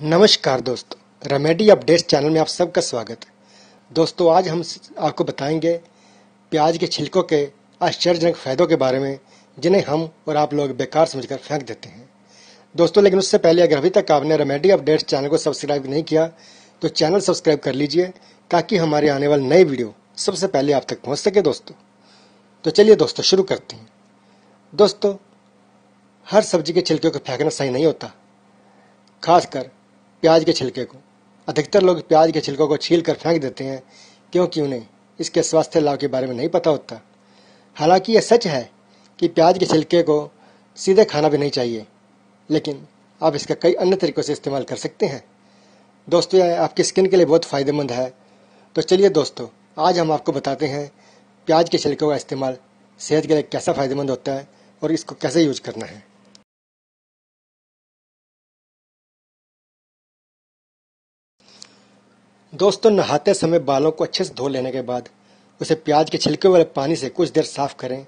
नमस्कार दोस्तों remedy updates channel में आप सबका स्वागत है दोस्तों आज हम आपको बताएंगे प्याज के छिलकों के आश्चर्यजनक फ़ायदों के बारे में जिन्हें हम और आप लोग बेकार समझकर फेंक देते हैं दोस्तों लेकिन उससे पहले अगर अभी तक आपने रेमेडी अपडेट्स चैनल को सब्सक्राइब नहीं किया तो चैनल सब्सक्राइब कर लीजिए ताकि हमारे आने वाले नए वीडियो सबसे पहले आप तक पहुँच सके दोस्तों तो चलिए दोस्तों शुरू करते हैं दोस्तों हर सब्जी के छिलकों को फेंकना सही नहीं होता खासकर प्याज के छिलके को अधिकतर लोग प्याज के छिलकों को छील कर फेंक देते हैं क्योंकि उन्हें इसके स्वास्थ्य लाभ के बारे में नहीं पता होता हालांकि यह सच है कि प्याज के छिलके को सीधे खाना भी नहीं चाहिए लेकिन आप इसका कई अन्य तरीक़ों से इस्तेमाल कर सकते हैं दोस्तों यह आपकी स्किन के लिए बहुत फ़ायदेमंद है तो चलिए दोस्तों आज हम आपको बताते हैं प्याज के छिलकों का इस्तेमाल सेहत के लिए कैसा फ़ायदेमंद होता है और इसको कैसे यूज करना है दोस्तों नहाते समय बालों को अच्छे से धो लेने के बाद उसे प्याज के छिलके वाले पानी से कुछ देर साफ करें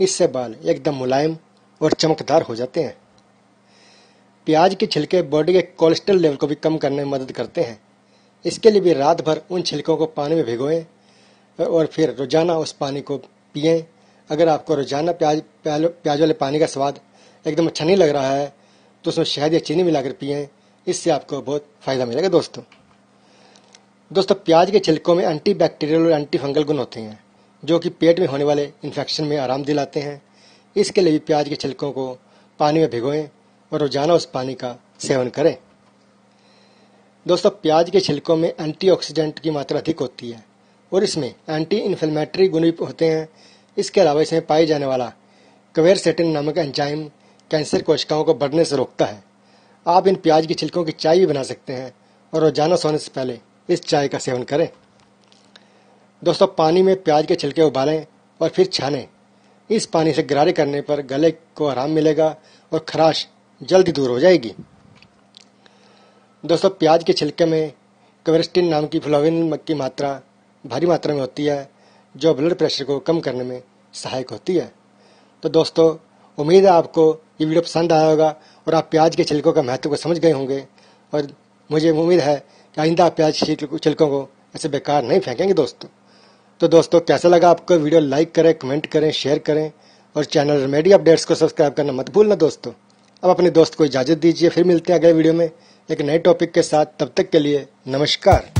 इससे बाल एकदम मुलायम और चमकदार हो जाते हैं प्याज के छिलके बॉडी के कोलेस्ट्रॉल लेवल को भी कम करने में मदद करते हैं इसके लिए भी रात भर उन छिलकों को पानी में भिगोएं और फिर रोजाना उस पानी को पिए अगर आपको रोजाना प्याज प्याज वाले पानी का स्वाद एकदम अच्छा नहीं लग रहा है तो उसमें शहद या चीनी मिलाकर पिए इससे आपको बहुत फ़ायदा मिलेगा दोस्तों दोस्तों प्याज के छिलकों में एंटी बैक्टीरियल और एंटी फंगल गुण होते हैं जो कि पेट में होने वाले इन्फेक्शन में आराम दिलाते हैं इसके लिए भी प्याज के छिलकों को पानी में भिगोएं और रोजाना उस पानी का सेवन करें दोस्तों प्याज के छिलकों में एंटीऑक्सीडेंट की मात्रा अधिक होती है और इसमें एंटी इन्फ्लेमेटरी गुण भी होते हैं इसके अलावा इसमें पाए जाने वाला कवेरसेटिन नामक एंजाइम कैंसर कोशिकाओं को बढ़ने से रोकता है आप इन प्याज के छिलकों की चाय भी बना सकते हैं और रोजाना सोने से पहले इस चाय का सेवन करें दोस्तों पानी में प्याज के छिलके उबालें और फिर छानें इस पानी से गरारे करने पर गले को आराम मिलेगा और खराश जल्दी दूर हो जाएगी दोस्तों प्याज के छिलके में कवेस्टिन नाम की फ्लोविन की मात्रा भारी मात्रा में होती है जो ब्लड प्रेशर को कम करने में सहायक होती है तो दोस्तों उम्मीद है आपको ये वीडियो पसंद आया होगा और आप प्याज के छिलकों का महत्व को समझ गए होंगे और मुझे उम्मीद है कि आइंदा प्याज छिलकों को ऐसे बेकार नहीं फेंकेंगे दोस्तों तो दोस्तों कैसा लगा आपको वीडियो लाइक करें कमेंट करें शेयर करें और चैनल रेमेडी अपडेट्स को सब्सक्राइब करना मत भूलना दोस्तों अब अपने दोस्त को इजाज़त दीजिए फिर मिलते हैं अगले वीडियो में एक नए टॉपिक के साथ तब तक के लिए नमस्कार